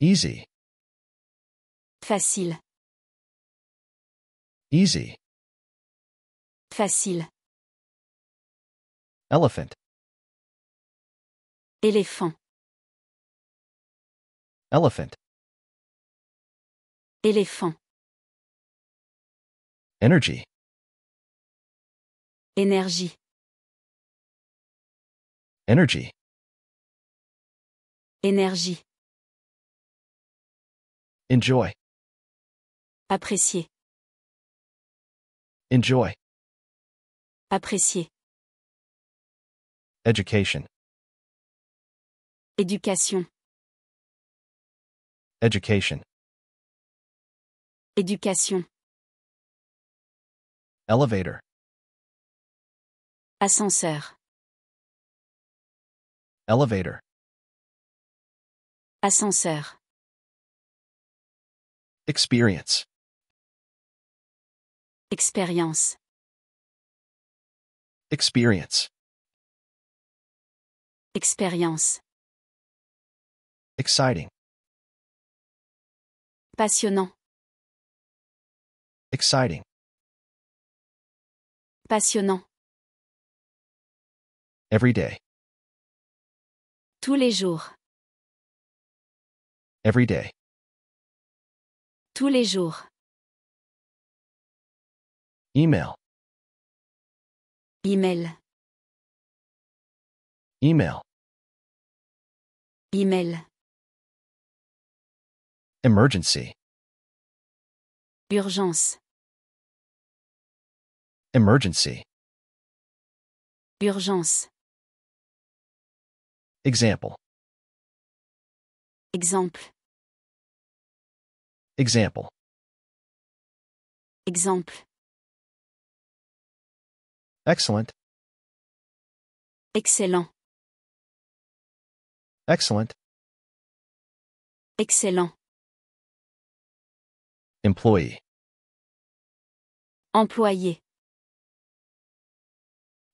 Easy. Facile. Easy. Facile. Elephant. Éléphant. Elephant. Éléphant. Energy. Énergie. Energy. Énergie. Enjoy. Apprécier. Enjoy. Apprécier. Education. Éducation. Education. Éducation. Elevator. Ascenseur. Elevator. Ascenseur. Experience. Expérience. Experience. Expérience. Exciting. Passionnant. Exciting. Passionnant. Every day. Tous les jours. Every day. Tous les jours. Email. Email. Email. Email. Emergency. Urgence. Emergency. Urgence. Example. Exemple. Example. Exemple. Excellent. Excellent. Excellent. Excellent. Employee. Employé.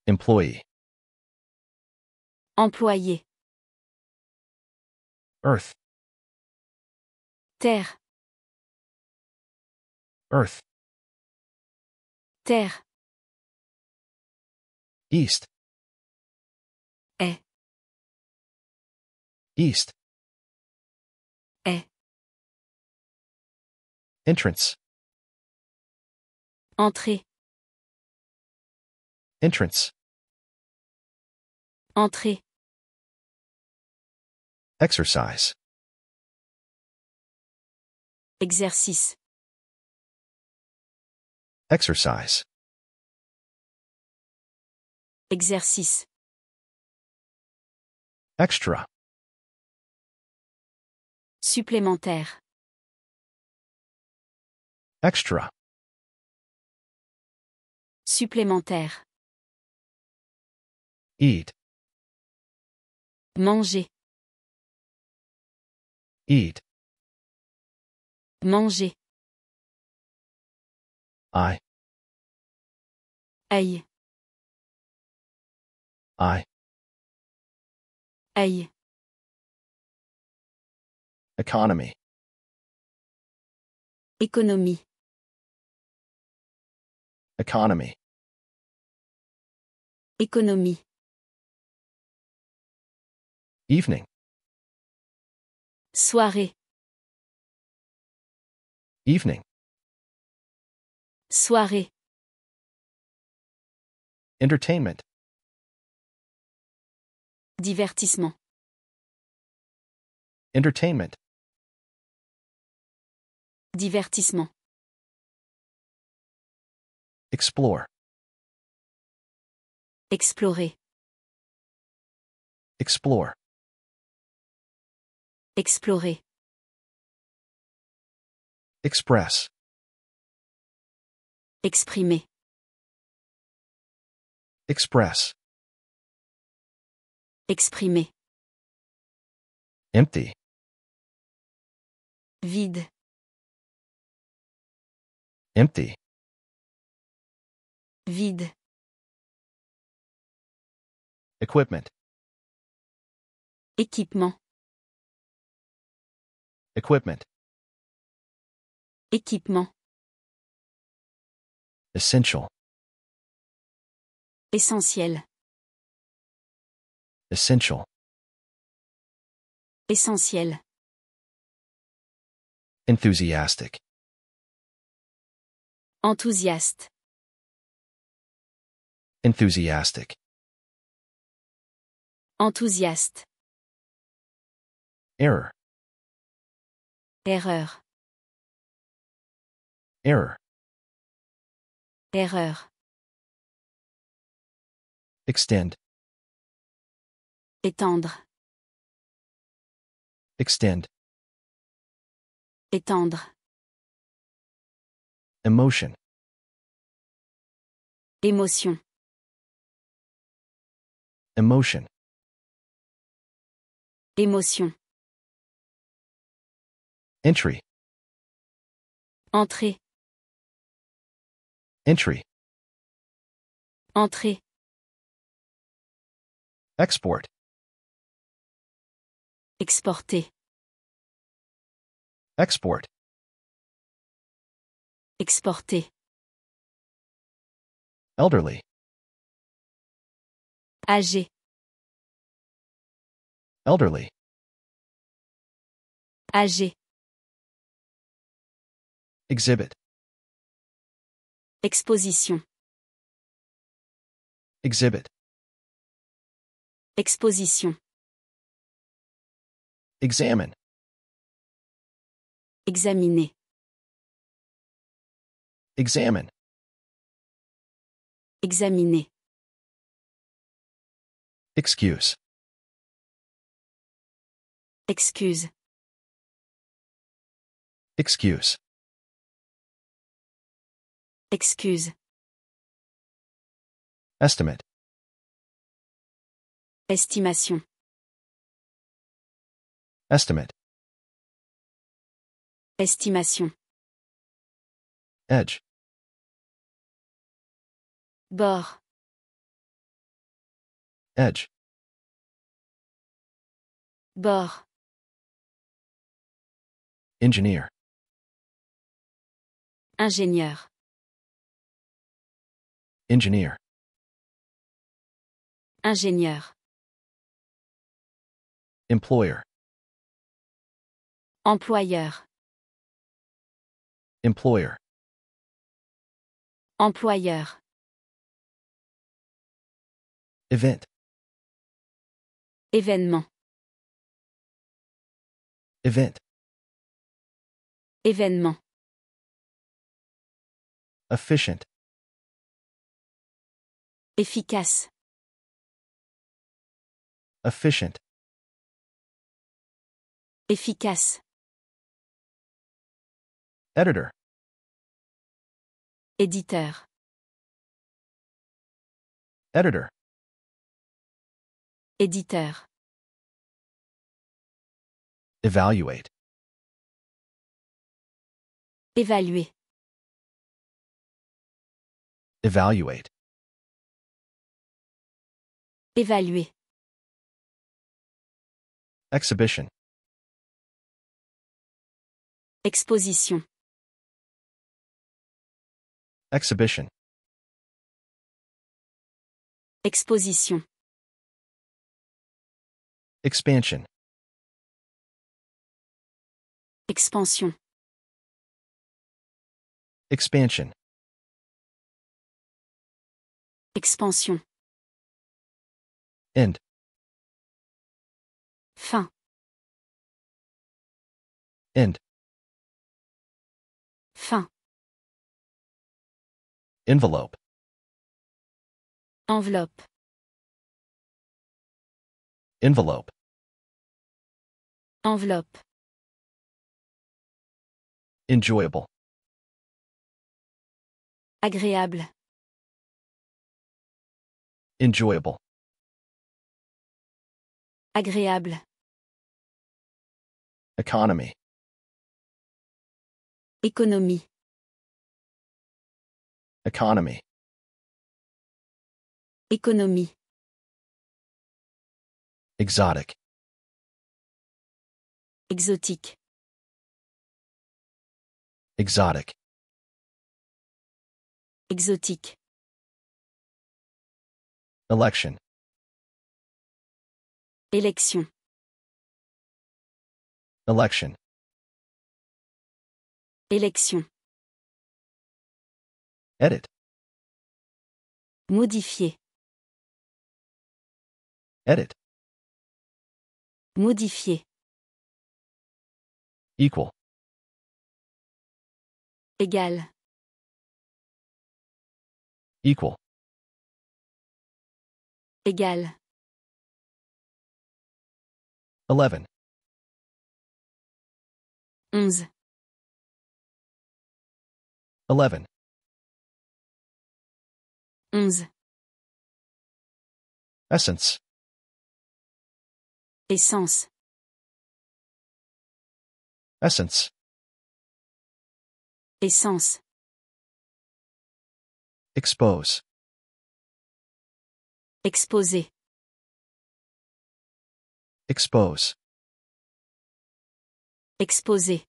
Employee. Employé. Earth. Terre. Earth. Terre. East. Est. East. Est. Entrance. Entrée. Entrance. Entrée. Exercise. Exercice. Exercise. Exercice. Extra. Supplémentaire. Extra. Supplémentaire. Eat. Manger. Eat. Manger. I. Aïe. I. Aïe. Economy. Économie. Economy. Économie. Evening. Soirée. Evening. Soirée entertainment divertissement entertainment divertissement explore explorer explore explorer express exprimer Express. Exprimer. Empty. Vide. Empty. Vide. Equipment. Équipement. Equipment. Équipement. Essential. Essentiel. Essential. Essentiel. Enthusiastic. Enthousiaste. Enthusiastic. Enthousiaste. Error. Erreur. Error. Erreur. Extend. Étendre. Extend. Étendre. Emotion. Émotion. Emotion. Émotion. Entry. Entrée. Entry. Entrée. Export. Exporter. Export. Exporter. Elderly. Âgé. Elderly. Âgé. Exhibit. Exposition. Exhibit. Exposition. Examine. Examiner. Examine. Examiner. Excuse. Excuse. Excuse. Excuse. Estimate. Estimation. Estimate. Estimation. Edge. Bord. Edge. Bord. Engineer. Ingénieur. Engineer. Ingénieur. Employer. Employeur. Employer. Employeur. Event. Événement. Event. Événement. Efficient. Efficace. Efficient. Efficace. Éditeur. Éditeur. Éditeur. Evaluate. Évaluer. Evaluate. Évaluer. Exhibition. Exposition. Exhibition. Exposition. Expansion. Expansion. Expansion. Expansion. End. Fin. End. Fin. Envelope. Enveloppe. Envelope. Enveloppe. Enjoyable. Agréable. Enjoyable. Agréable. Economy. Économie. Economy. Économie. Exotic. Exotique. Exotic. Exotique. Election. Élection. Election. Élection. Edit. Modifier. Edit. Modifier. Equal. Égal. Equal. Égal. 11. 11. 11. Essence. Essence. Essence. Essence. Expose. Exposer. Expose. Exposer.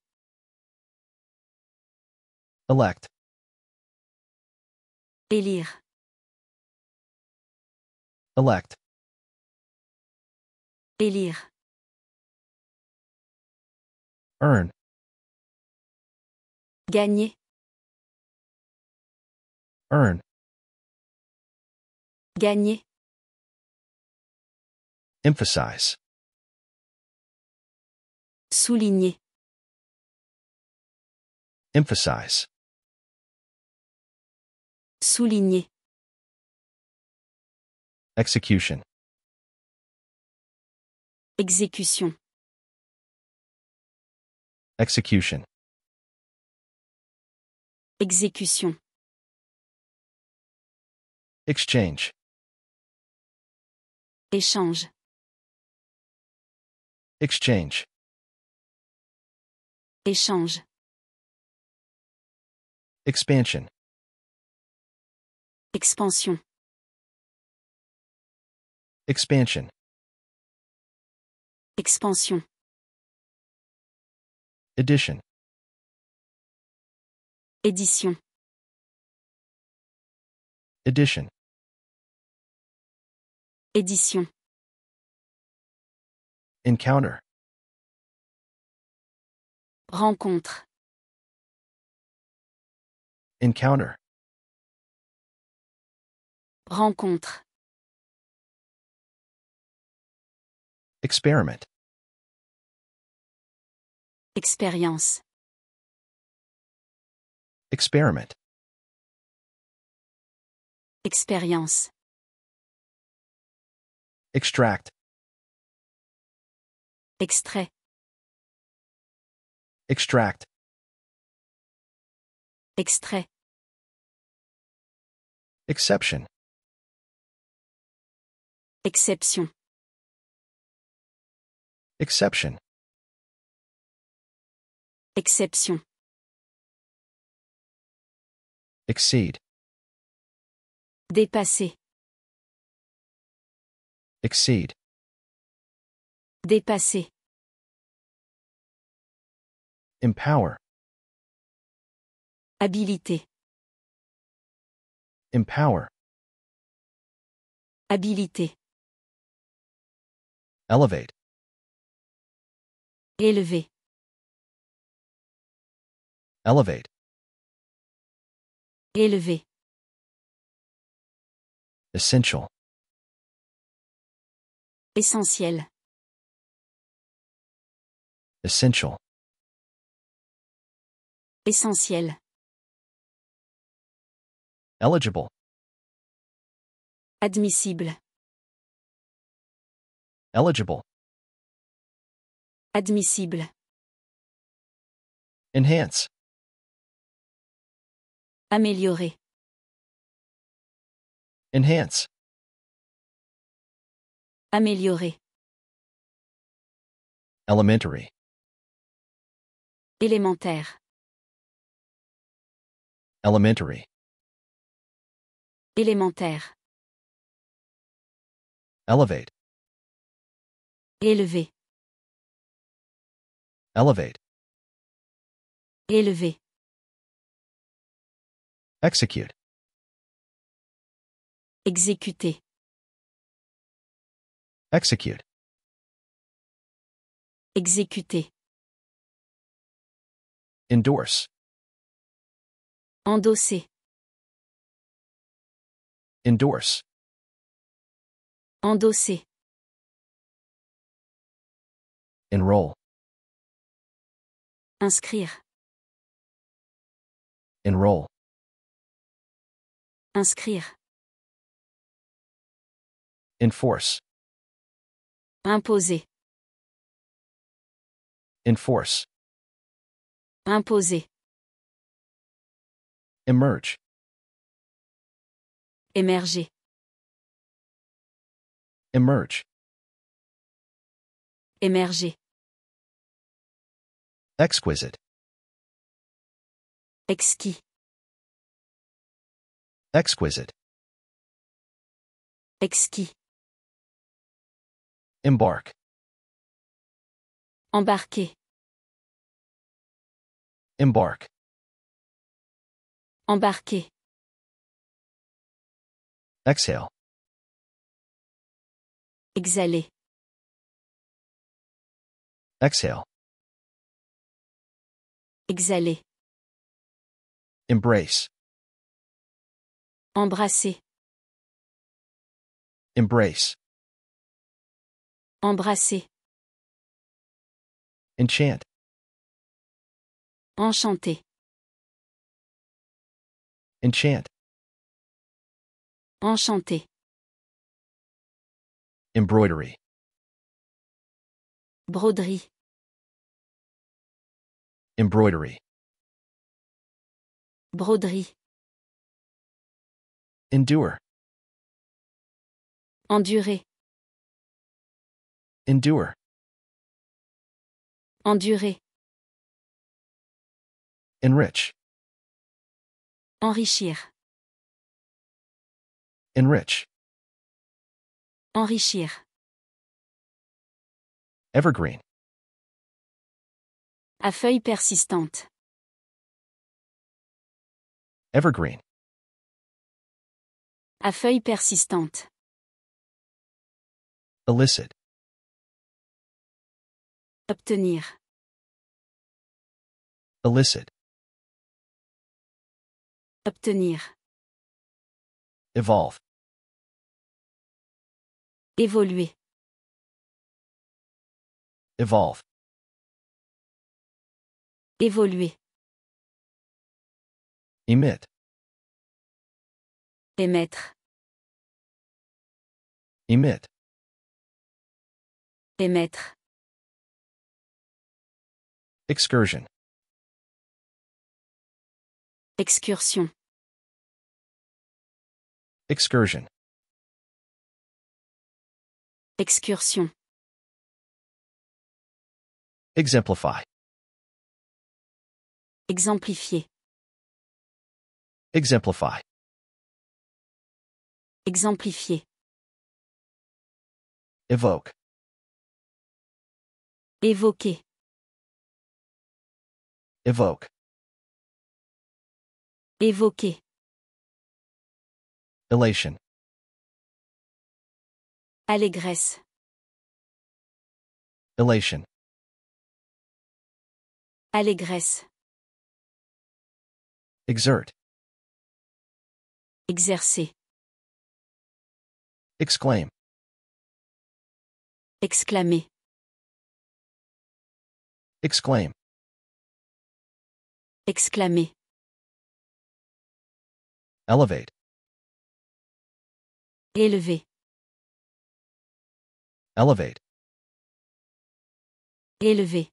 Elect. Élire. Elect. Élire. Earn. Gagner. Earn. Gagner. Emphasize. Souligner. Emphasize. Souligner. Execution. Exécution. Execution. Exécution. Exchange. Échange. Exchange. Échange. Expansion. Expansion. Expansion. Expansion. Edition. Édition. Edition. Édition. Encounter. Rencontre. Encounter. Rencontre. Experiment. Expérience. Experiment. Expérience. Extract. Extrait. Extract. Extrait. Exception. Exception. Exception. Exception. Exceed. Dépasser. Exceed. Dépasser. Empower. Habilité. Empower. Habilité. Elevate. Élevé. Elevate. Élever. Essential. Essentiel. Essential. Essentiel. Eligible. Admissible. Eligible. Admissible. Enhance. Améliorer. Enhance. Améliorer. Elementary. Élémentaire. Elementary. Élémentaire. Elevate. Élever. Elevate. Élever. Execute. Exécuter. Execute. Exécuter. Endorse. Endosser. Endorse. Endosser. Enroll. Inscrire. Enroll. Inscrire. Enforce. Imposer. Enforce. Imposer. Emerge. Émerger. Emerge. Émerger. Exquisite. Exquis. Exquisite. Exquis. Embark. Embarquer. Embark. Embarquer. Exhale. Exhaler. Exhale. Exhaler. Embrace. Embrasser. Embrace. Embrasser. Enchant. Enchanté. Enchant. Enchanté. Embroidery. Broderie. Embroidery. Broderie. Endure. Endurer. Endure. Endurer. Enrich. Enrichir. Enrich. Enrichir. Evergreen. à feuilles persistantes. Evergreen. À feuilles persistantes. Illicit. Obtenir. Illicit. Obtenir. Evolve. Évoluer. Evolve. Évoluer. Émettre. Émettre. Émettre. Excursion. Excursion. Excursion. Excursion. Exemplify. Exemplifier. Exemplify. Exemplifier. Evoke. Évoquer. Evoke. Évoquer. Elation. Allégresse. Elation. Allégresse. Exert. Exercer. Exclaim. Exclamer. Exclaim. Exclamer. Elevate. Élever. Elevate. Élever.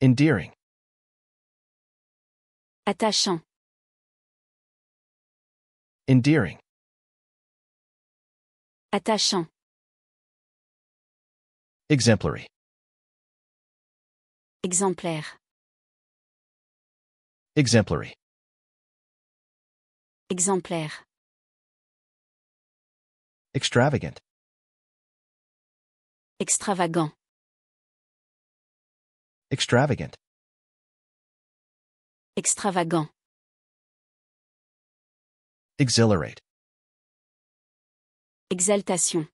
Endearing. Attachant. Endearing. Attachant. Exemplary. Exemplaire. Exemplary. Exemplaire. Extravagant. Extravagant. Extravagant. Extravagant. Exhilarate. Exaltation.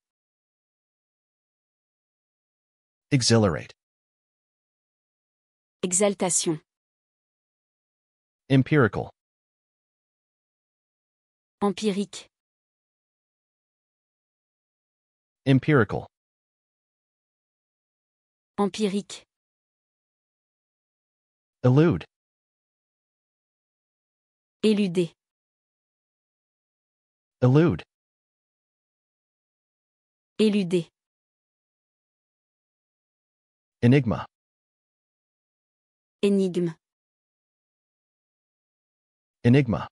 Exhilarate. Exaltation. Empirical. Empirique. Empirical. Empirique. Elude. Éluder. Elude. Éluder. Enigma. Énigme. Enigma.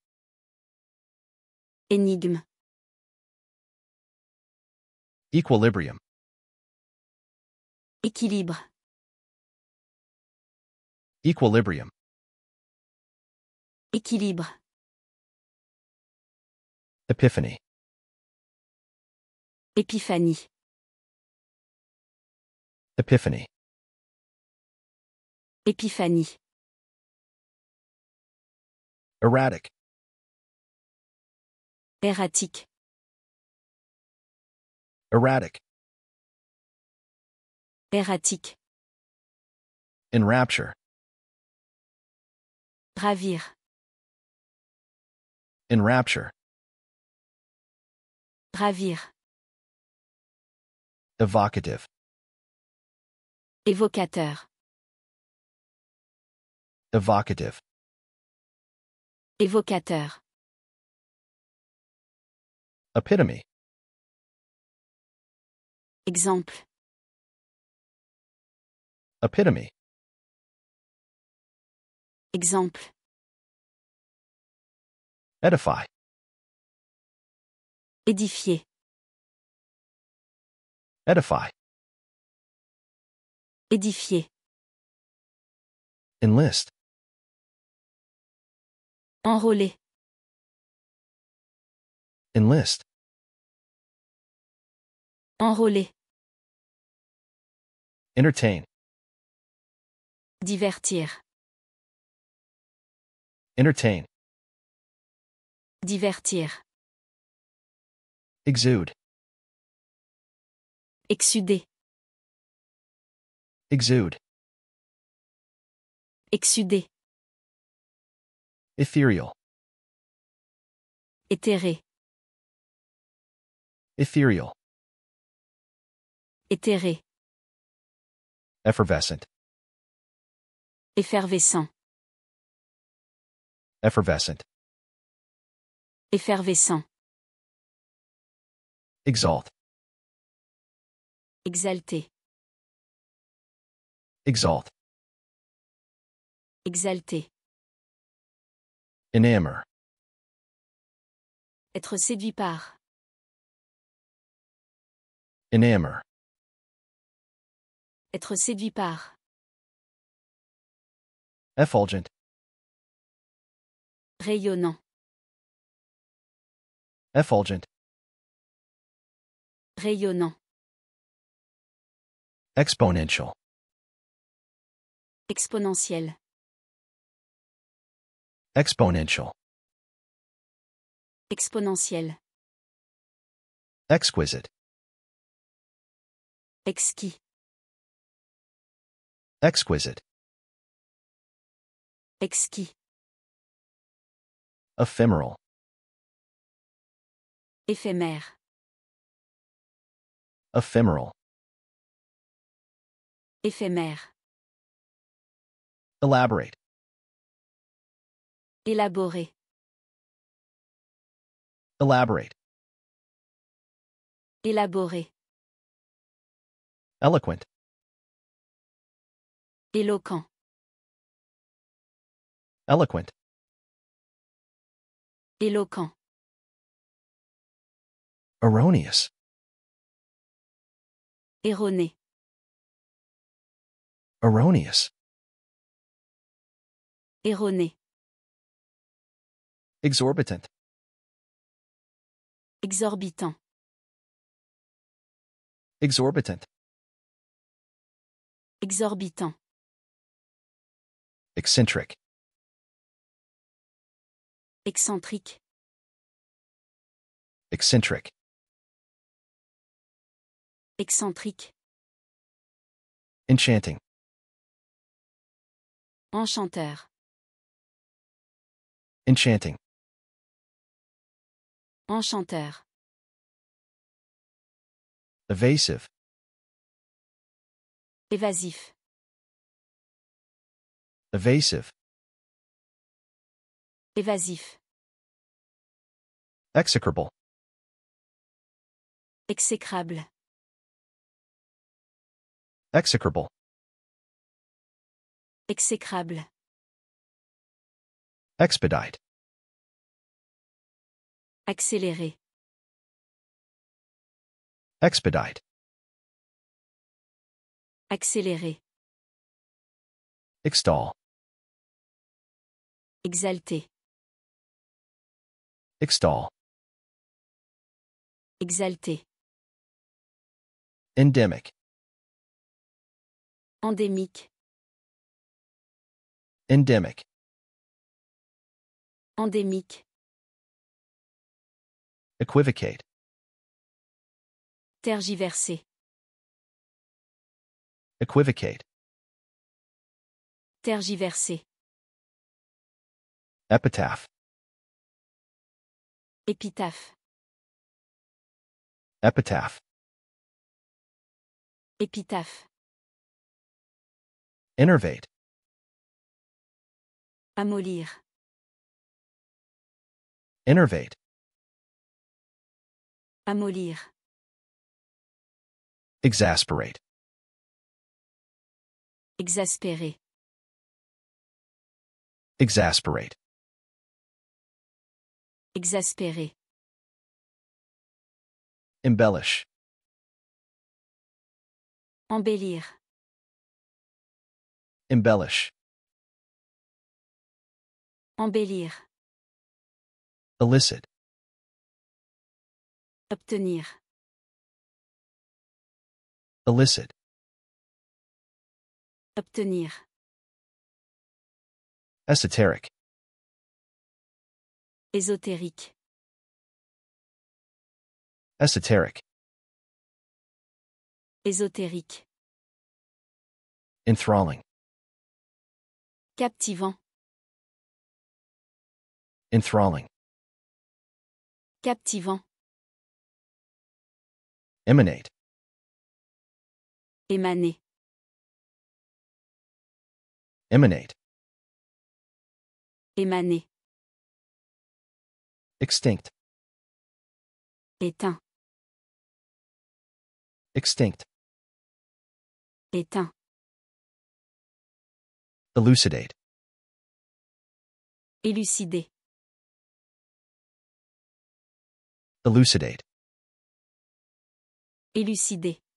Énigme. Equilibrium. Équilibre. Equilibrium. Équilibre. Epiphany. Epiphany. Epiphany. Epiphany. Erratic. Erratic. Erratic. Erratique. Enrapture. Ravir. Enrapture. Ravir. Evocative. Évocateur. Evocative. Évocateur. Epitome. Exemple. Epitome. Exemple. Edify. Édifier. Edify. Édifier. Enlist. Enrôler. Enlist. Enrôler. Entertain. Divertir. Entertain. Divertir. Exude. Exuder. Exude. Exuder. Ethereal. Éthéré. Ethereal. Éthéré. Effervescent. Effervescent. Effervescent. Effervescent. Exalt. Exalté. Exalt. Exalté. Enamor. Être séduit par. Enamor. Être séduit par. Effulgent. Rayonnant. Effulgent. Rayonnant. Exponential. Exponentiel. Exponential. Exponentiel. Exquisite. Exquis. Exquisite. Exquis. Ephemeral. Éphémère. Ephemeral. Éphémère. Elaborate. Élaborer. Elaborate. Élaborer. Eloquent. Éloquent. Eloquent. Éloquent. Erroneous. Erroné. Erroneous. Erroné. Exorbitant. Exorbitant. Exorbitant. Exorbitant. Eccentric. Excentrique. Eccentric. Excentrique. Enchanting. Enchanteur. Enchanting. Enchanteur. Evasive. Évasif. Evasive. Évasif. Execrable. Exécrable. Execrable. Exécrable. Expedite. Accélérer. Expedite. Accélérer. Extol. Exalter. Extol. Exalter. Endemic. Endémique. Endemic. Endémique. Equivocate. Tergiverser. Equivocate. Tergiverser. Epitaph. Épitaphe. Epitaph. Épitaphe. Innervate. Amolir. Innervate. Amolir. Exasperate. Exaspérer. Exasperate. Exaspérer. Embellish. Embellir. Embellish. Embellir. Elicit. Obtenir. Elicit. Obtenir. Esoteric. Ésotérique. Esoteric. Ésotérique. Enthralling. Captivant. Enthralling. Captivant. Emanate. Émaner. Emanate. Émaner. Extinct. Éteint. Extinct. Éteint. Elucidate. Elucider. Elucidate. Élucider.